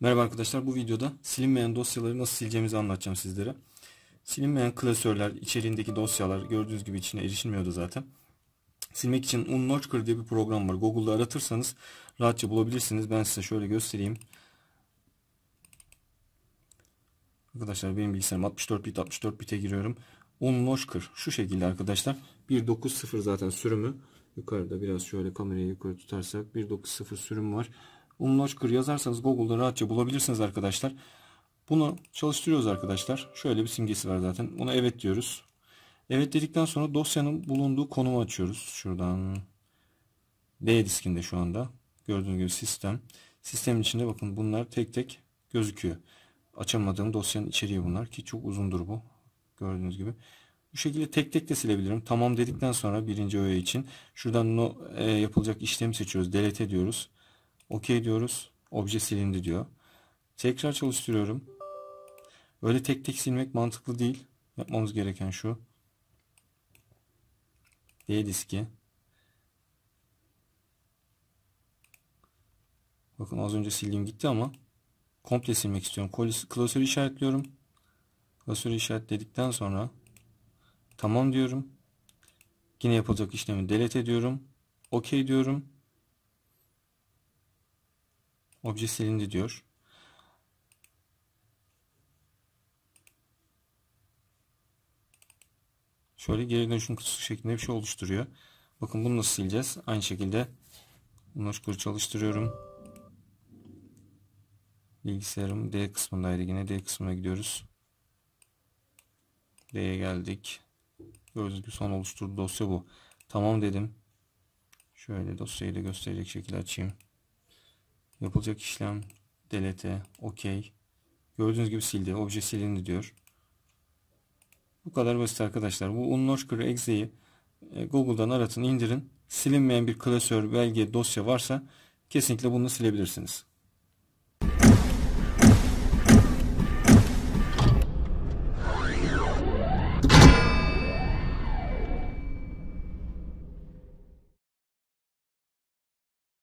Merhaba arkadaşlar bu videoda silinmeyen dosyaları nasıl sileceğimizi anlatacağım sizlere. Silinmeyen klasörler, içeriğindeki dosyalar gördüğünüz gibi içine erişilmiyordu zaten. Silmek için Unlocker diye bir program var. Google'da aratırsanız rahatça bulabilirsiniz. Ben size şöyle göstereyim. Arkadaşlar benim bilgisayarım 64 bit 64 bit'e giriyorum. Unlocker şu şekilde arkadaşlar. 1.9.0 zaten sürümü. Yukarıda biraz şöyle kamerayı yukarı tutarsak 1.9.0 sürüm var. Umloçkır yazarsanız Google'da rahatça bulabilirsiniz arkadaşlar. Bunu çalıştırıyoruz arkadaşlar. Şöyle bir simgesi var zaten. Buna evet diyoruz. Evet dedikten sonra dosyanın bulunduğu konumu açıyoruz. Şuradan D diskinde şu anda. Gördüğünüz gibi sistem. Sistemin içinde bakın bunlar tek tek gözüküyor. Açamadığım dosyanın içeriği bunlar ki çok uzundur bu. Gördüğünüz gibi. Bu şekilde tek tek de silebilirim. Tamam dedikten sonra birinci öğe için şuradan no, e, yapılacak işlemi seçiyoruz. Delete diyoruz. Okey diyoruz. Obje silindi diyor. Tekrar çalıştırıyorum. Böyle tek tek silmek mantıklı değil. Yapmamız gereken şu. D diski. Bakın az önce sildiğim gitti ama komple silmek istiyorum. Klasörü işaretliyorum. Klasörü işaretledikten sonra tamam diyorum. Yine yapılacak işlemi delete ediyorum. Okey diyorum. Obje silindi diyor. Şöyle geri dönüşüm kutusu şeklinde bir şey oluşturuyor. Bakın bunu nasıl sileceğiz? Aynı şekilde Noşkur'u çalıştırıyorum. Bilgisayarım D kısmındaydı. Yine D kısmına gidiyoruz. D'ye geldik. Gördüğünüz gibi son oluşturdu dosya bu. Tamam dedim. Şöyle dosyayı da gösterecek şekilde açayım. Yapılacak işlem delete, OK. Gördüğünüz gibi sildi. Obje silindi diyor. Bu kadar basit arkadaşlar. Bu unlocker exe'yi e, Google'dan aratın, indirin. Silinmeyen bir klasör, belge, dosya varsa kesinlikle bunu silebilirsiniz.